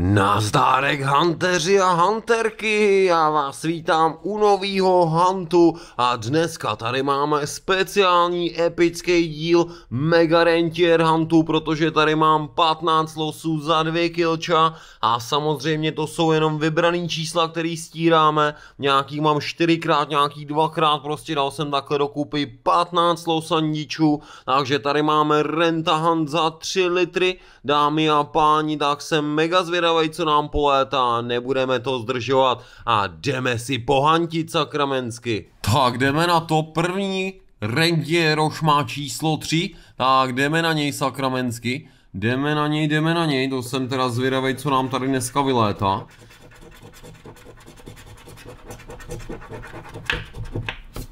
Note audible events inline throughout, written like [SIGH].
Nazdárek hanteři a hanterky, já vás vítám u novýho hantu a dneska tady máme speciální epický díl Mega Rentier hantu, protože tady mám 15 losů za dvě kilča a samozřejmě to jsou jenom vybraný čísla, který stíráme, nějaký mám 4x, nějaký 2x, prostě dal jsem takhle dokupy 15 losandičů, takže tady máme renta hunt za 3 litry, dámy a páni, tak jsem mega zvědavý, zvědavej, co nám polétá, nebudeme to zdržovat a jdeme si pohantit sakramensky. Tak jdeme na to první, Rendieroš má číslo 3, tak jdeme na něj sakramensky. Jdeme na něj, jdeme na něj, to jsem teda zvědavej, co nám tady dneska vylétá.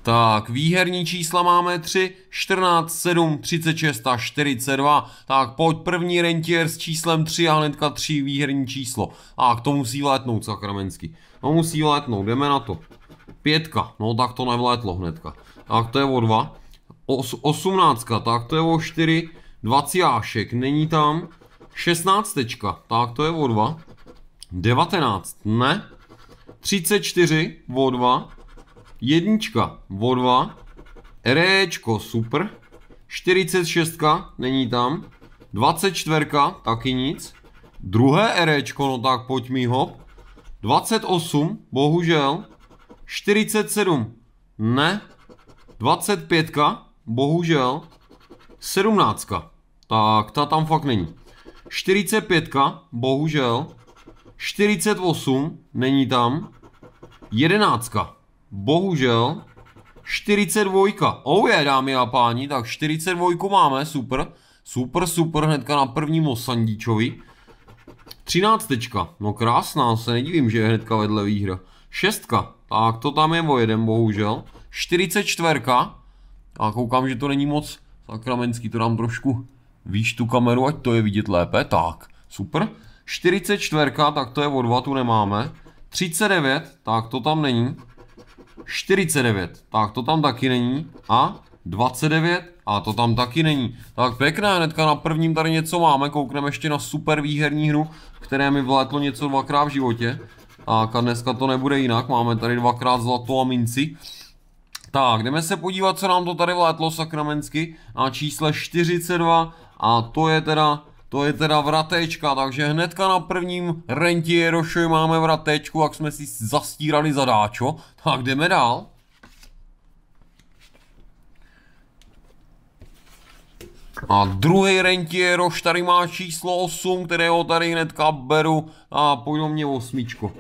Tak, výherní čísla máme 3, 14, 7, 36 a 42. Tak, pojď první rentier s číslem 3 a hnedka 3 výherní číslo. A k tomu musí letnout sakramensky. No musí letnout, jdeme na to. Pětka, no tak to nevletlo hnedka. Tak to je o 2. Os, osmnáctka, tak to je o 4. Dvaciášek, není tam. Šestnáctečka, tak to je o 2. 19, ne. 34 o 2. Jednička, o dva. Réčko, super. 46, není tam. 24, taky nic. Druhé Rčko, no tak pojď mi hop. 28, bohužel. 47, ne. 25, bohužel. 17, tak ta tam fakt není. 45, bohužel. 48, není tam. 11. Bohužel. 42. Oh je, dámy a páni, tak 42 máme, super. Super, super, hnedka na prvním osandíčovi. 13. No krásná, se nedivím, že je hnedka vedle výhra. 6. Tak to tam je o jeden, bohužel. 44. A koukám, že to není moc sakramenský, to dám trošku výš tu kameru, ať to je vidět lépe. Tak, super. 44, tak to je o dva, tu nemáme. 39, tak to tam není. 49, tak to tam taky není. A 29, a to tam taky není. Tak pěkné, hnedka na prvním tady něco máme, koukneme ještě na super výherní hru, které mi vlétlo něco dvakrát v životě. Tak a dneska to nebude jinak, máme tady dvakrát zlato a minci. Tak, jdeme se podívat, co nám to tady vlétlo sakramensky na čísle 42 a to je teda to je teda vratečka, takže hnedka na prvním rentieroši máme vratečku, jak jsme si zastírali zadáčo. Tak jdeme dál. A druhý rentieroš tady má číslo 8, kterého tady hnedka beru a pojď mě osmičko.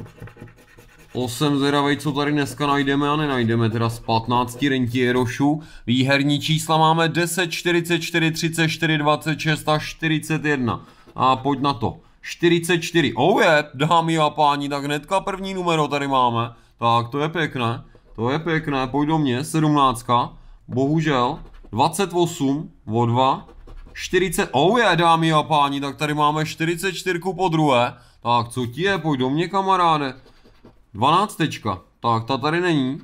To jsem zvědavý, co tady dneska najdeme a nenajdeme, teda z 15 rentierošů. Výherní čísla máme 10, 44, 34, 26 a 41. A pojď na to. 44, oh je, dámy a páni, tak hnedka první numero tady máme. Tak to je pěkné, to je pěkné, pojď do mě, 17, bohužel, 28, o 2, 40, oh je, dámy a páni, tak tady máme 44 po druhé. Tak co ti je, pojď do mě kamaráde. 12. Tak, ta tady není.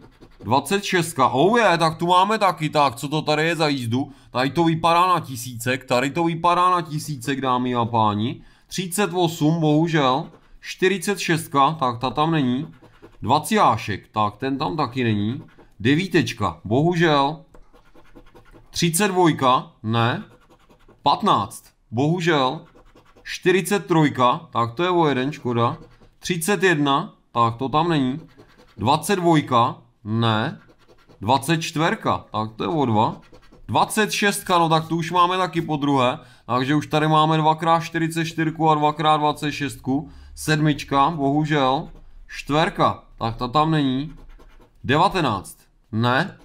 26. Oh je, tak tu máme taky. Tak, co to tady je za jízdu? Tady to vypadá na tisícek. Tady to vypadá na tisícek, dámy a páni. 38, bohužel. 46, tak ta tam není. 20 tak ten tam taky není. 9, bohužel. 32, ne. 15, bohužel. 43, tak to je o jeden, škoda. 31, tak to tam není. 22, ne. 24, tak to je o 2. 26, no tak tu už máme taky po druhé. Takže už tady máme 2x44 a 2x26. Sedmička, bohužel. Čtverka, tak ta tam není. 19, ne.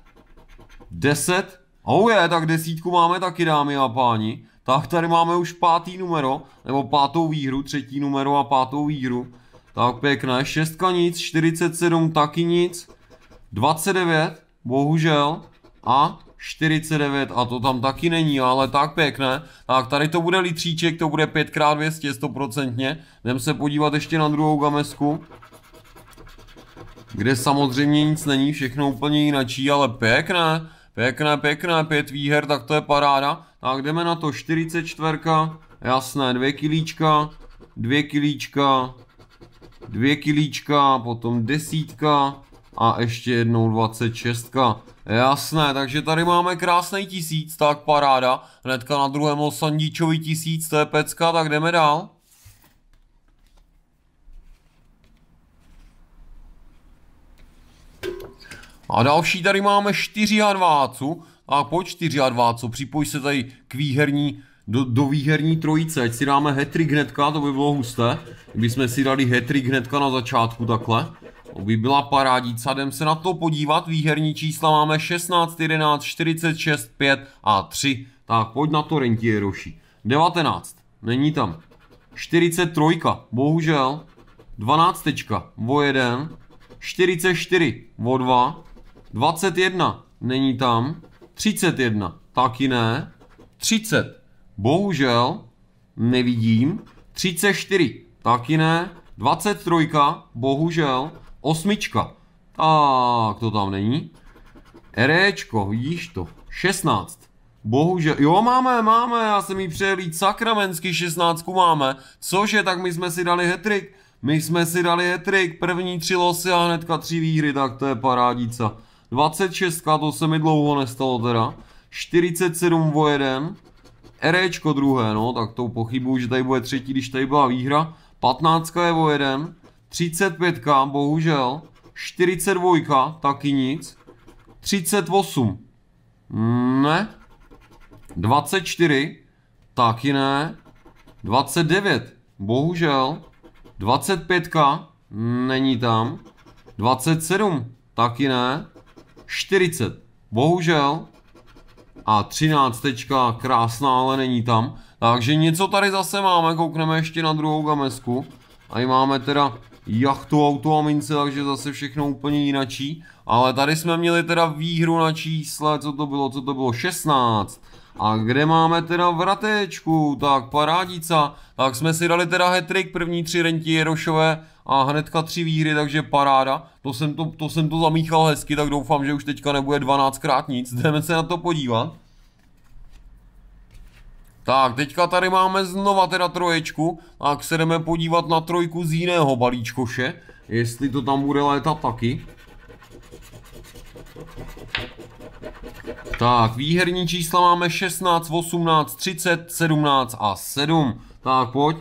10, oh je, tak desítku máme taky dámy a páni. Tak tady máme už pátý numero, nebo pátou výhru, třetí numero a pátou výhru. Tak pěkné, šestka nic, 47 taky nic, 29, bohužel, a 49 a to tam taky není, ale tak pěkné. Tak tady to bude litříček, to bude 5x200 100%. Jdem se podívat ještě na druhou gamesku. Kde samozřejmě nic není, všechno úplně jináčí, ale pěkné. Pěkné, pěkné, pět výher, tak to je paráda. Tak jdeme na to, 44, jasné, dvě kilíčka, dvě kilíčka, dvě kilíčka, potom desítka a ještě jednou 26. Jasné, takže tady máme krásný tisíc, tak paráda. Hnedka na druhém Sandíčovi tisíc, to je pecka, tak jdeme dál. A další tady máme 4 a 2, A po 4 a advácu připoj se tady k výherní do, do výherní trojice, ať si dáme hetrik hnedka, to by bylo husté. Kdybychom si dali hetrik hnedka na začátku takhle. To by byla parádíca, jdem se na to podívat, výherní čísla máme 16, 11, 46, 5 a 3. Tak pojď na to rentieroši. 19, není tam. 43, bohužel. 12, o 1. 44, o 2. 21, není tam. 31, taky ne. 30, Bohužel nevidím. 34, taky ne. 23, bohužel. Osmička. Tak, to tam není. Rečko, vidíš to. 16. Bohužel, jo máme, máme, já jsem jí přehlíd, sakramensky 16 máme. Cože, tak my jsme si dali hetrik. My jsme si dali hetrik, první tři losy a hnedka tři výhry, tak to je parádica. 26, to se mi dlouho nestalo teda. 47 1 Rčko druhé, no, tak to pochybuju, že tady bude třetí, když tady byla výhra. 15 je o jeden, 35, bohužel, 42, taky nic, 38, ne, 24, taky ne, 29, bohužel, 25, není tam, 27, taky ne, 40, bohužel, a 13 krásná, ale není tam. Takže něco tady zase máme, koukneme ještě na druhou gamesku. i máme teda jachtu, auto a mince, takže zase všechno úplně jinačí. Ale tady jsme měli teda výhru na čísle, co to bylo, co to bylo, 16. A kde máme teda vratečku? Tak parádica. Tak jsme si dali teda hetrik, první tři renti Jerošové a hnedka tři výhry, takže paráda. To jsem to, to jsem to zamíchal hezky, tak doufám, že už teďka nebude 12 krát nic. Jdeme se na to podívat. Tak, teďka tady máme znova teda troječku, tak se jdeme podívat na trojku z jiného balíčkoše, jestli to tam bude létat taky. Tak, výherní čísla máme 16, 18, 30, 17 a 7. Tak, pojď.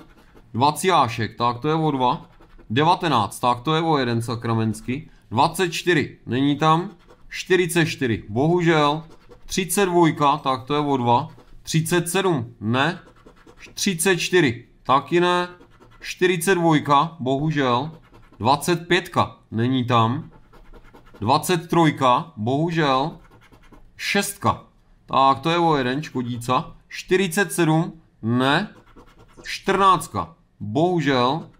20 jášek, tak to je o 2. 19, tak to je o 1 sakramensky. 24, není tam. 44, bohužel. 32, tak to je o 2. 37, ne. 34, taky ne. 42, bohužel. 25, není tam. 23, bohužel. Šestka. Tak to je o jeden škodíca. 47. Ne. 14. Bohužel.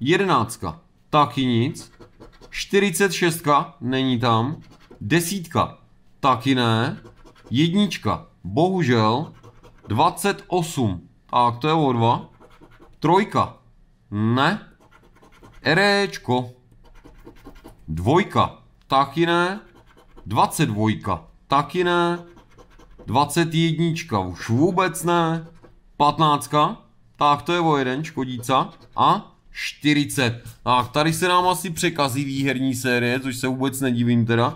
11. Taky nic. 46. Není tam. Desítka. Taky ne. Jednička. Bohužel. 28. Tak to je o dva. Trojka. Ne. Erečko. Dvojka. Taky ne. 22 taky ne. 21, už vůbec ne. 15, tak to je o jeden, škodíca. A 40. Tak, tady se nám asi překazí výherní série, což se vůbec nedivím teda.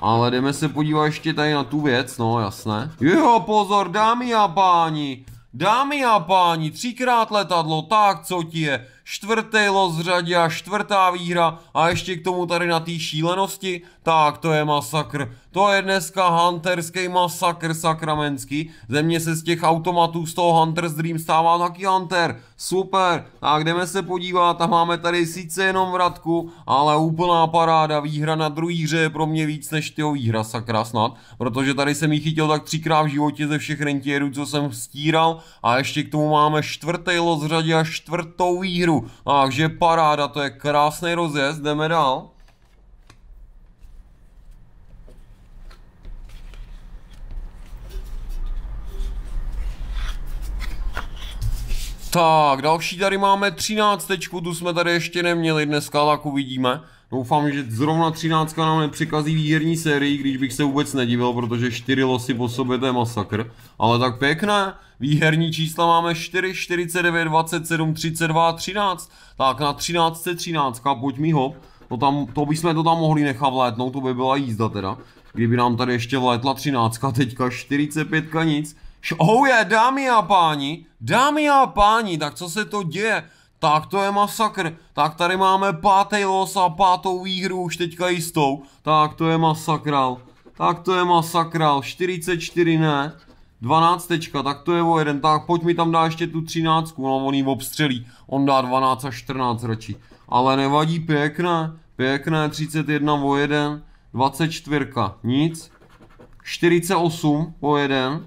Ale jdeme se podívat ještě tady na tu věc, no jasné. Jo, pozor, dámy a páni. Dámy a páni, třikrát letadlo, tak co ti je? Čtvrtý los v řadě a čtvrtá výhra a ještě k tomu tady na té šílenosti? Tak to je masakr. To je dneska hunterský masakr sakramenský. Ze mě se z těch automatů z toho Hunter's Dream stává taky Hunter. Super. A jdeme se podívat a máme tady sice jenom vratku, ale úplná paráda. Výhra na druhý hře je pro mě víc než ty výhra sakra snad. Protože tady jsem ji chytil tak třikrát v životě ze všech rentierů, co jsem stíral. A ještě k tomu máme čtvrtý los řadě a čtvrtou výhru. Takže paráda, to je krásný rozjezd, jdeme dál. Tak, další tady máme 13, tu jsme tady ještě neměli dneska, tak uvidíme. Doufám, že zrovna 13 nám nepřikazí výherní sérii, když bych se vůbec nedivil, protože 4 losy po sobě to je masakr. Ale tak pěkné, výherní čísla máme 4, 49, 27, 32 13. Tak na 13, 13, pojď mi ho. To, tam, to bychom to tam mohli nechat vlétnout, to by byla jízda teda. Kdyby nám tady ještě vlétla 13, teďka 45 nic. Oh je, dámy a páni, dámy a páni, tak co se to děje? Tak to je masakr. Tak tady máme pátý los a pátou výhru už teďka jistou. Tak to je masakral. Tak to je masakral. 44 ne. 12 tečka, tak to je o jeden. Tak pojď mi tam dá ještě tu 13, no on jí obstřelí. On dá 12 a 14 radši. Ale nevadí, pěkné. Pěkné, 31 o jeden. 24, nic. 48 o jeden.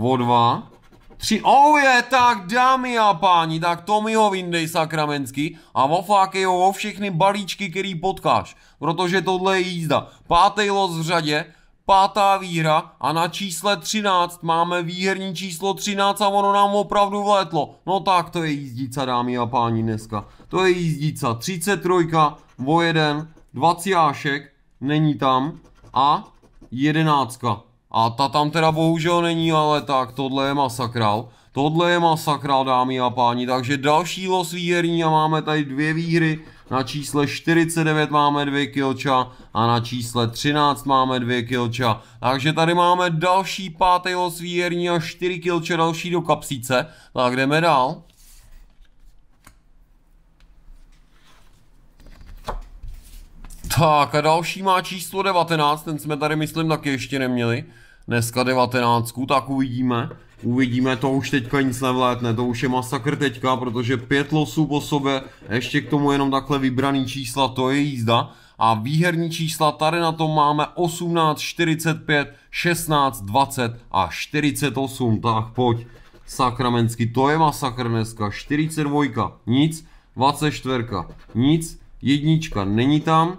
O dva. Tři. Oh je, tak dámy a páni, tak to mi ho vyndej sakramensky a vofákej jo, vo všechny balíčky, který potkáš. Protože tohle je jízda. pátý los v řadě, pátá výhra a na čísle 13 máme výherní číslo 13 a ono nám opravdu vletlo, No tak to je jízdíca, dámy a páni, dneska. To je jízdíca. 33, o 1, 20 není tam a 11. A ta tam teda bohužel není, ale tak tohle je masakral. Tohle je masakral, dámy a páni. Takže další los výherní a máme tady dvě výhry. Na čísle 49 máme dvě kilča a na čísle 13 máme dvě kilča. Takže tady máme další pátý los výherní a 4 kilče další do kapsice. Tak jdeme dál. Tak a další má číslo 19, ten jsme tady myslím taky ještě neměli. Dneska 19, tak uvidíme. Uvidíme, to už teďka nic nevlétne, to už je masakr teďka, protože pět losů po sobě, ještě k tomu jenom takhle vybraný čísla, to je jízda. A výherní čísla tady na tom máme 18, 45, 16, 20 a 48, tak pojď. Sakramensky, to je masakr dneska, 42, nic, 24, nic, jednička není tam,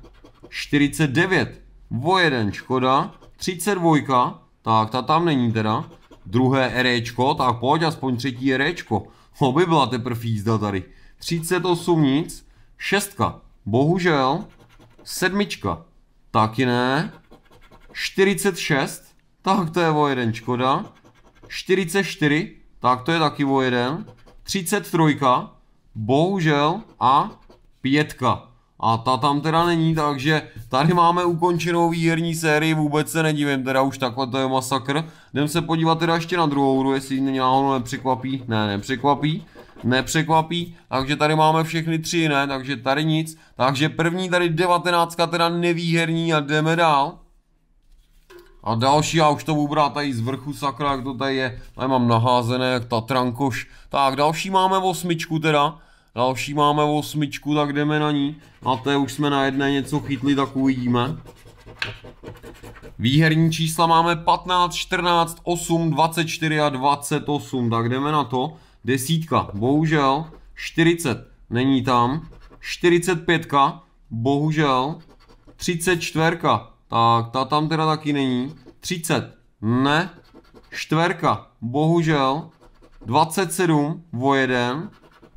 49. O jeden Škoda. 32. Tak, ta tam není teda. Druhé Rčko, tak pojď aspoň třetí Rčko. To by byla teprve jízda tady. 38 nic. Šestka. Bohužel. Sedmička. Taky ne. 46. Tak to je o jeden Škoda. 44. Tak to je taky o jeden. 33. Bohužel. A pětka a ta tam teda není, takže tady máme ukončenou výherní sérii, vůbec se nedivím, teda už takhle to je masakr. Jdem se podívat teda ještě na druhou hru, jestli ji náhodou nepřekvapí, ne, nepřekvapí nepřekvapí, takže tady máme všechny tři, ne, takže tady nic, takže první tady 19 teda nevýherní a jdeme dál. A další, já už to budu tady z vrchu, sakra, jak to tady je, tady mám naházené, jak Tatrankoš. Tak, další máme osmičku teda, Další máme osmičku, tak jdeme na ní. A té už jsme na jedné něco chytli, tak uvidíme. Výherní čísla máme 15, 14, 8, 24 a 28, tak jdeme na to. Desítka, bohužel, 40, není tam. 45, bohužel, 34, tak ta tam teda taky není. 30, ne. Čtverka, bohužel. 27, o jeden.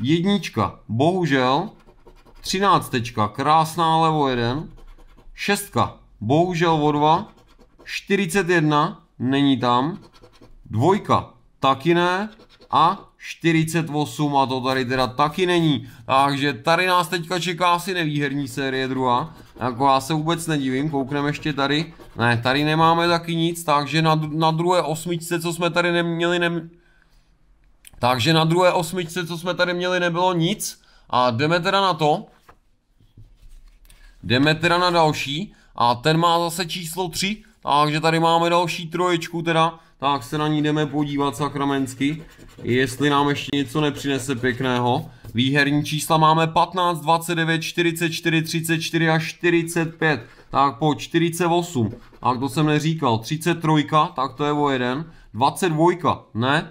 Jednička, bohužel. Třináctečka, krásná levo jeden. Šestka, bohužel o dva. 41, není tam. Dvojka, taky ne. A 48 a to tady teda taky není. Takže tady nás teďka čeká asi nevýherní série druhá. Jako já se vůbec nedivím, koukneme ještě tady. Ne, tady nemáme taky nic, takže na, na druhé osmičce, co jsme tady neměli, nem, takže na druhé osmičce, co jsme tady měli, nebylo nic. A jdeme teda na to. Jdeme teda na další. A ten má zase číslo 3. Takže tady máme další troječku teda. Tak se na ní jdeme podívat sakramensky. Jestli nám ještě něco nepřinese pěkného. Výherní čísla máme 15, 29, 44, 34 a 45. Tak po 48. Tak to jsem neříkal. 33, tak to je o jeden. 22, ne?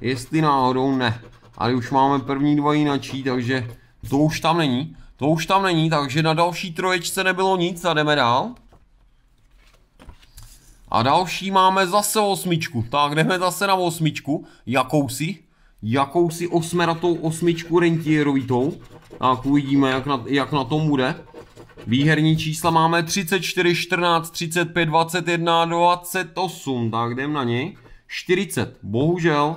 Jestli náhodou ne. Ale už máme první dva jináčí, takže to už tam není. To už tam není, takže na další troječce nebylo nic a jdeme dál. A další máme zase osmičku. Tak jdeme zase na osmičku. Jakousi. Jakousi osmeratou osmičku rentierovitou. Tak uvidíme, jak na, jak na tom bude. Výherní čísla máme 34, 14, 35, 21, 28. Tak jdeme na něj. 40. Bohužel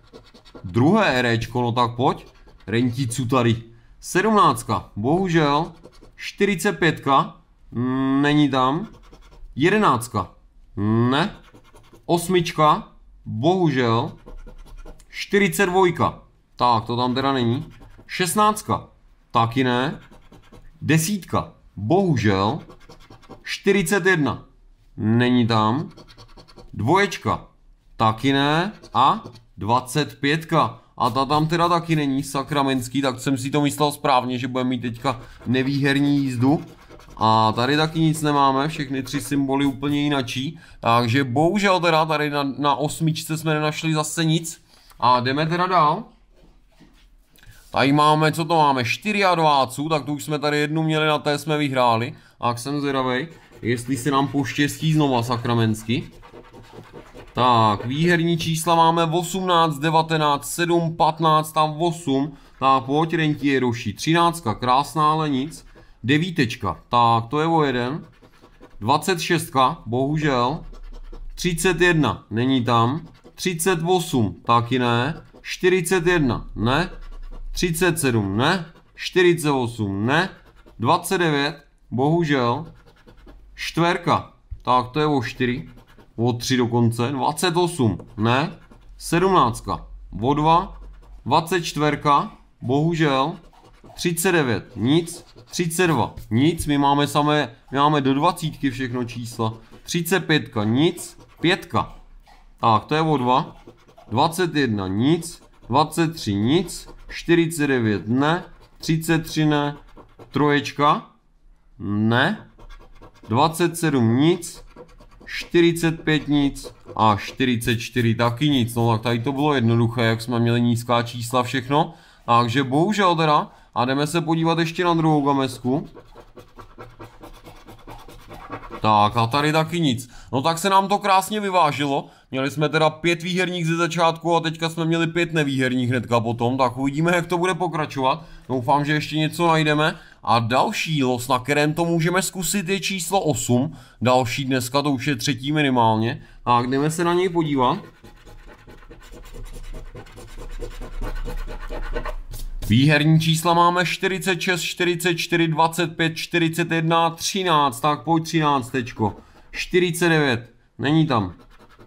Druhé Rčko, no tak pojď. Renticu tady. 17. Bohužel. 45. Hmm, není tam. 11. Ne. 8. Bohužel. 42. Tak, to tam teda není. 16. Taky ne. Desítka. Bohužel. 41. Není tam. Dvoječka. Taky ne. A 25. A ta tam teda taky není, sakramenský, tak jsem si to myslel správně, že budeme mít teďka nevýherní jízdu. A tady taky nic nemáme, všechny tři symboly úplně jinačí. Takže bohužel teda tady na, na osmičce jsme nenašli zase nic. A jdeme teda dál. Tady máme, co to máme, 4 a 2, tak tu už jsme tady jednu měli, na té jsme vyhráli. A jsem zvědavej, jestli se nám poštěstí znova sakramensky. Tak, výherní čísla máme 18, 19, 7, 15 a 8. Tak, pojď rentieroši. 13, krásná, ale nic. 9, tak to je o jeden. 26, bohužel. 31, není tam. 38, taky ne. 41, ne. 37, ne. 48, ne. 29, bohužel. Štverka, tak to je o 4. O 3 dokonce. 28. Ne. 17. O 2. 24. Bohužel. 39. Nic. 32. Nic. My máme samé, my máme do 20 všechno čísla. 35. Nic. 5. Tak, to je o 2. 21. Nic. 23. Nic. 49. Ne. 33. Ne. Troječka. Ne. 27. Nic. 45 nic a 44 taky nic. No tak tady to bylo jednoduché, jak jsme měli nízká čísla všechno. Takže bohužel teda. A jdeme se podívat ještě na druhou gamesku. Tak a tady taky nic. No tak se nám to krásně vyvážilo. Měli jsme teda pět výherních ze začátku a teďka jsme měli pět nevýherních hnedka potom. Tak uvidíme, jak to bude pokračovat. Doufám, že ještě něco najdeme. A další los, na kterém to můžeme zkusit, je číslo 8. Další dneska, to už je třetí minimálně. A jdeme se na něj podívat. Výherní čísla máme 46, 44, 25, 41, 13, tak pojď 13 49, není tam.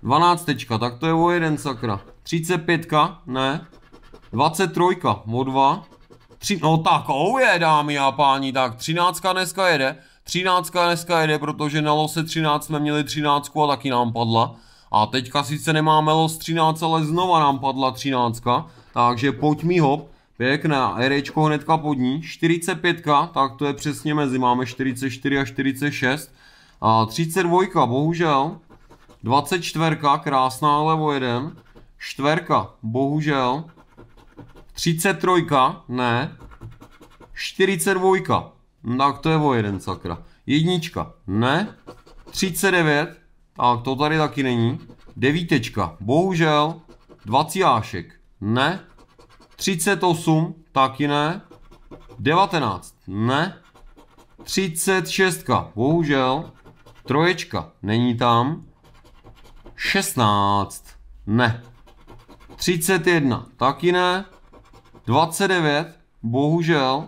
12 tak to je o jeden sakra. 35, ne. 23, o 2. Tři, no takou oh je, dámy a páni, tak třináctka dneska jede. Třináctka dneska jede, protože na lose 13 jsme měli třináctku a taky nám padla. A teďka sice nemáme los 13, ale znova nám padla třináctka. Takže pojď mi hop. Pěkná, erečko hnedka pod ní. 45, tak to je přesně mezi, máme 44 a 46. A 32, bohužel. 24, krásná levo jeden. Čtverka, bohužel. 33, ne. 42, no, tak to je o jeden, sakra. Jednička, ne. 39, tak to tady taky není. Devítečka, bohužel. Dvacíášek, ne. 38, taky ne. 19, ne. 36, bohužel. Troječka, není tam. 16, ne. 31, taky ne. 29, bohužel.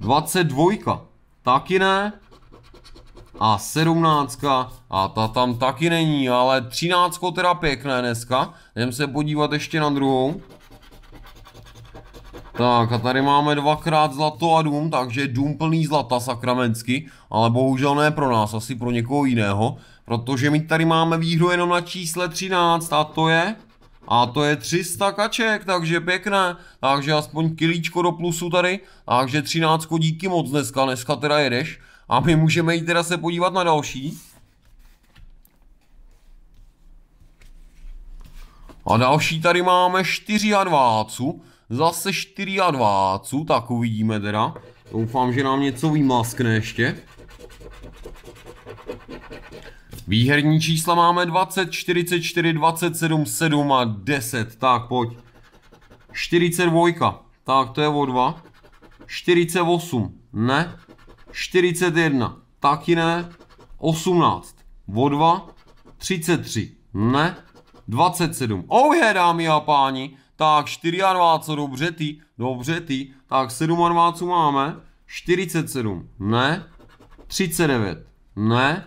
22, taky ne. A 17, a ta tam taky není, ale 13 teda pěkné dneska. Jdeme se podívat ještě na druhou. Tak a tady máme dvakrát zlato a dům, takže dům plný zlata sakramentsky, ale bohužel ne pro nás, asi pro někoho jiného, protože my tady máme výhru jenom na čísle 13 a to je a to je 300 kaček, takže pěkné. Takže aspoň kilíčko do plusu tady. Takže 13 díky moc dneska. Dneska teda jedeš. A my můžeme jít teda se podívat na další. A další tady máme 4 2 Zase 4 2 tak uvidíme teda. Doufám, že nám něco vymaskne ještě. Výherní čísla máme 20, 44, 27, 7 a 10. Tak pojď. 42. Tak to je o 2. 48. Ne. 41. Taky ne. 18. O 2. 33. Ne. 27. Oh je, dámy a páni. Tak 24, dobře ty, dobře ty. Tak 27 máme. 47, ne. 39, ne.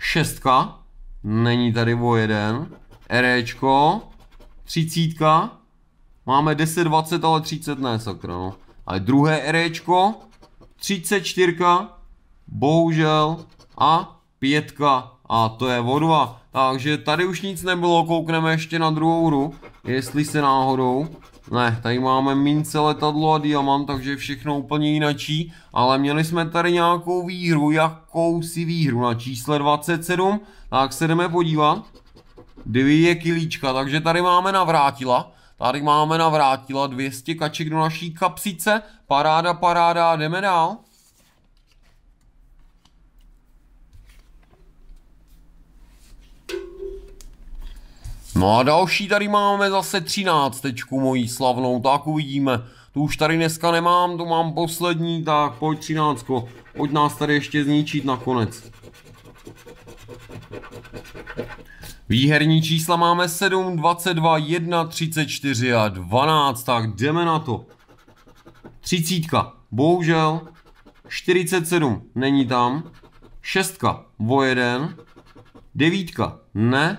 šestka, není tady o jeden, Rčko, třicítka, máme 10, 20, ale 30 ne, sakra, no. A druhé Rčko, 34, bohužel, a pětka, a to je o dva. Takže tady už nic nebylo, koukneme ještě na druhou hru, jestli se náhodou ne, tady máme mince letadlo a diamant, takže všechno úplně jináčí. ale měli jsme tady nějakou výhru, jakousi výhru na čísle 27, tak se jdeme podívat. Dvě je kilíčka, takže tady máme navrátila. Tady máme navrátila 200 kaček do naší kapsice. Paráda, paráda, jdeme dál. No a další tady máme zase třináctečku mojí slavnou, tak uvidíme. Tu už tady dneska nemám, to mám poslední, tak pojď třináctko, pojď nás tady ještě zničit nakonec. Výherní čísla máme 7, 22, 1, 34 a 12, tak jdeme na to. Třicítka, bohužel, 47, není tam, šestka, o jeden, devítka, ne,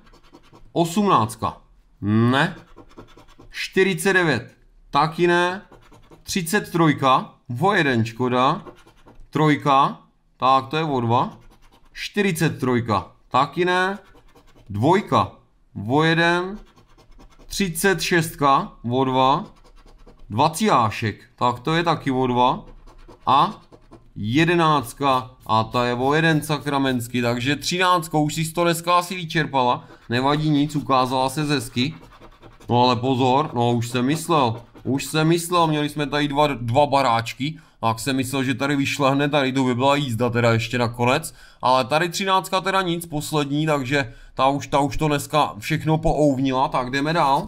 18. Ne. 49. Taky ne. 33. O jeden škoda. Trojka. Tak to je o dva. 43. Taky ne. Dvojka. O jeden. 36. O dva. Dvaciášek. Tak to je taky o dva. A jedenáctka a ta je o jeden sakramensky, takže třináctkou už si to dneska asi vyčerpala, nevadí nic, ukázala se zesky. No ale pozor, no už jsem myslel, už jsem myslel, měli jsme tady dva, dva baráčky, tak jsem myslel, že tady vyšla hned, tady to by byla jízda teda ještě nakonec, ale tady třináctka teda nic, poslední, takže ta už, ta už to dneska všechno pouvnila, tak jdeme dál.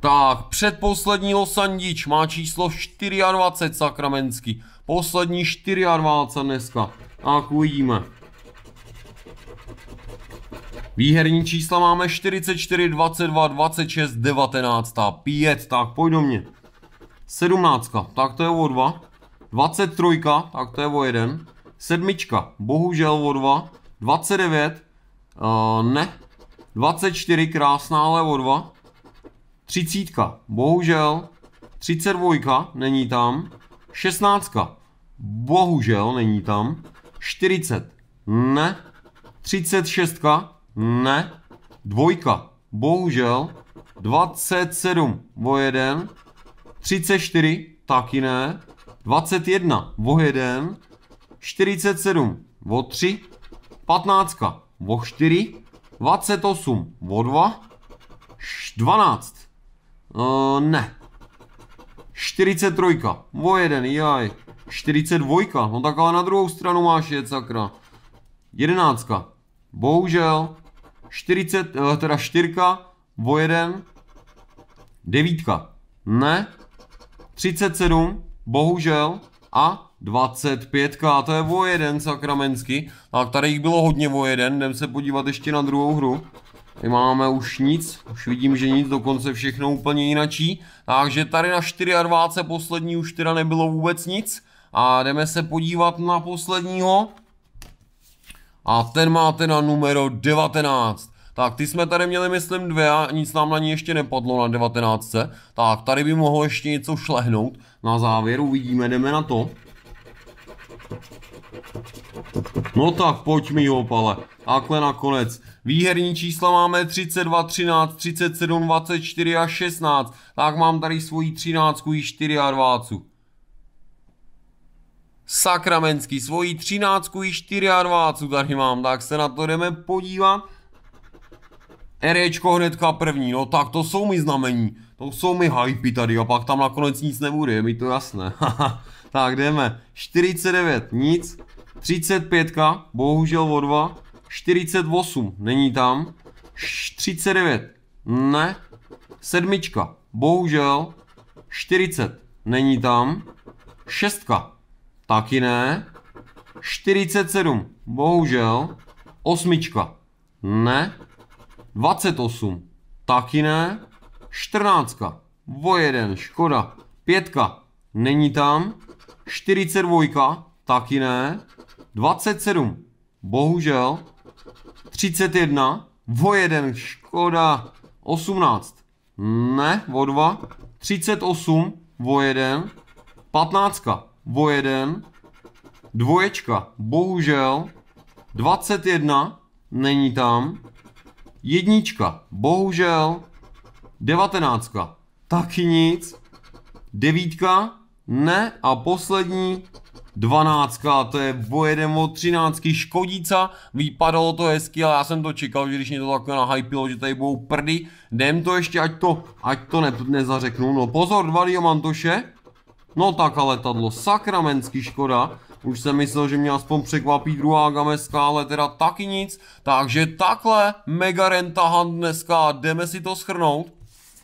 Tak, předposlední Losandič má číslo 24 sakramenský. Poslední 24 dneska. Tak uvidíme. Výherní čísla máme 44, 22, 26, 19, a 5, tak pojď do mě. 17, tak to je o 2. 23, tak to je o 1. 7, bohužel o 2. 29, uh, ne. 24, krásná, ale o 2. Třicítka, bohužel. Třicet dvojka, není tam. Šestnáctka, bohužel, není tam. Čtyřicet, ne. Třicet šestka, ne. Dvojka, bohužel. 27 o 1, 34 taky ne, 21 o 1, 47 o 3, 15 o 4, 28 o 2, 12 Uh, ne. 43. O jeden, jaj. 42. No tak ale na druhou stranu máš je, sakra. 11. Bohužel. 40, uh, eh, teda 4. O jeden. 9. Ne. 37. Bohužel. A 25. To je o jeden, sakramensky. Tak tady jich bylo hodně o jeden. Jdem se podívat ještě na druhou hru. My máme už nic, už vidím, že nic, dokonce všechno úplně jinačí. Takže tady na 24 poslední už teda nebylo vůbec nic. A jdeme se podívat na posledního. A ten máte na numero 19. Tak, ty jsme tady měli, myslím, dvě a nic nám na ní ještě nepadlo na 19. Tak, tady by mohlo ještě něco šlehnout. Na závěr uvidíme, jdeme na to. No tak pojď mi opale. Akle nakonec. Výherní čísla máme 32, 13, 37, 24 a 16. Tak mám tady svoji 13 i 4 a 20. Sakramenský, svoji 13 i 4 a 20 tady mám. Tak se na to jdeme podívat. Erečko hnedka první, no tak to jsou mi znamení. To jsou mi hypy tady a pak tam nakonec nic nebude, je mi to jasné. [LAUGHS] Tak jdeme. 49, nic. 35, bohužel o 2. 48, není tam. 39, ne. Sedmička, bohužel. 40, není tam. Šestka, taky ne. 47, bohužel. Osmička, ne. 28, taky ne. 14, vo jeden, škoda. Pětka, není tam. 42, taky ne. 27, bohužel. 31, o 1, škoda. 18, ne, o 2. 38, o 1. 15, o 1. Dvoječka, bohužel. 21, není tam. Jednička, bohužel. 19, taky nic. Devítka, ne. A poslední 12, to je vojedem o 13 Škodíca, vypadalo to hezky, ale já jsem to čekal, že když mě to takhle nahypilo, že tady budou prdy, jdem to ještě, ať to, ať to ne, nezařeknu, no pozor, dva diamantoše, no tak a letadlo, sakramenský Škoda, už jsem myslel, že mě aspoň překvapí druhá gameska, ale teda taky nic, takže takhle mega rentahan dneska, jdeme si to schrnout,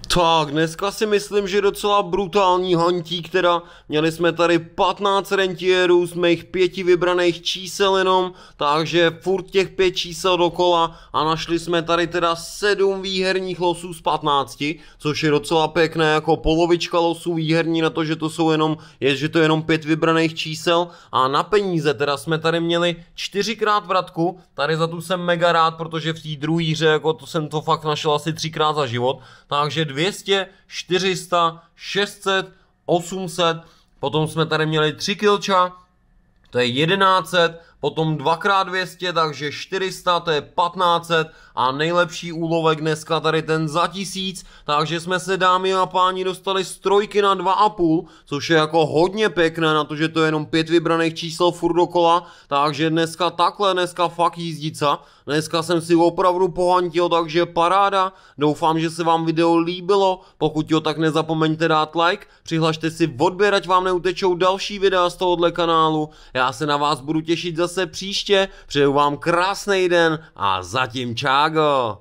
tak, dneska si myslím, že docela brutální hantí, která měli jsme tady 15 rentierů z mých pěti vybraných čísel jenom, takže furt těch pět čísel dokola a našli jsme tady teda sedm výherních losů z 15, což je docela pěkné jako polovička losů výherní na to, že to jsou jenom, je, že to je jenom pět vybraných čísel a na peníze teda jsme tady měli čtyřikrát vratku, tady za tu jsem mega rád, protože v té druhé hře jako to jsem to fakt našel asi třikrát za život, takže 200, 400, 600, 800, potom jsme tady měli 3 kilča, to je 1100, potom 2x200, takže 400, to je 1500 a nejlepší úlovek dneska tady ten za tisíc, takže jsme se dámy a páni dostali z trojky na 2,5, což je jako hodně pěkné na to, že to je jenom pět vybraných čísel furt dokola, takže dneska takhle, dneska fakt jízdica, dneska jsem si opravdu pohantil, takže paráda, doufám, že se vám video líbilo, pokud jo, tak nezapomeňte dát like, přihlašte si odběr, ať vám neutečou další videa z tohohle kanálu, já se na vás budu těšit zase příště, přeju vám krásný den a zatím čau. pago